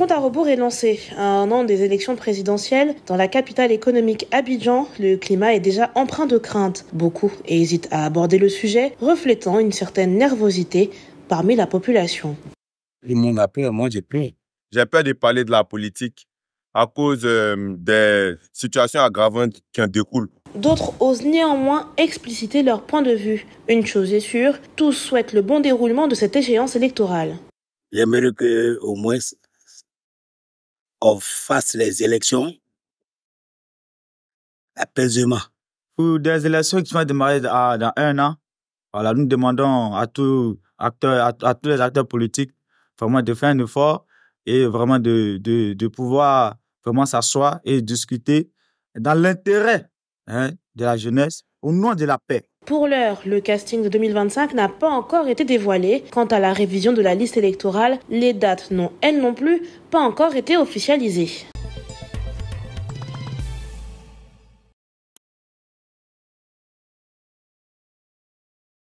compte à rebours est lancé. À un an des élections présidentielles, dans la capitale économique Abidjan, le climat est déjà empreint de crainte. Beaucoup hésitent à aborder le sujet, reflétant une certaine nervosité parmi la population. le monde moi j'ai peur. J'ai peur de parler de la politique à cause euh, des situations aggravantes qui en découlent. D'autres osent néanmoins expliciter leur point de vue. Une chose est sûre, tous souhaitent le bon déroulement de cette échéance électorale. J'aimerais au moins qu'on fasse les élections apaisément. Pour des élections qui vont démarrer ah, dans un an, voilà, nous demandons à, tous acteurs, à, tous les acteurs politiques vraiment de faire un effort et vraiment de, de, pouvoir vraiment s'asseoir et discuter dans l'intérêt hein, de la jeunesse au nom de la paix. Pour l'heure, le casting de 2025 n'a pas encore été dévoilé. Quant à la révision de la liste électorale, les dates n'ont, elles non plus, pas encore été officialisées.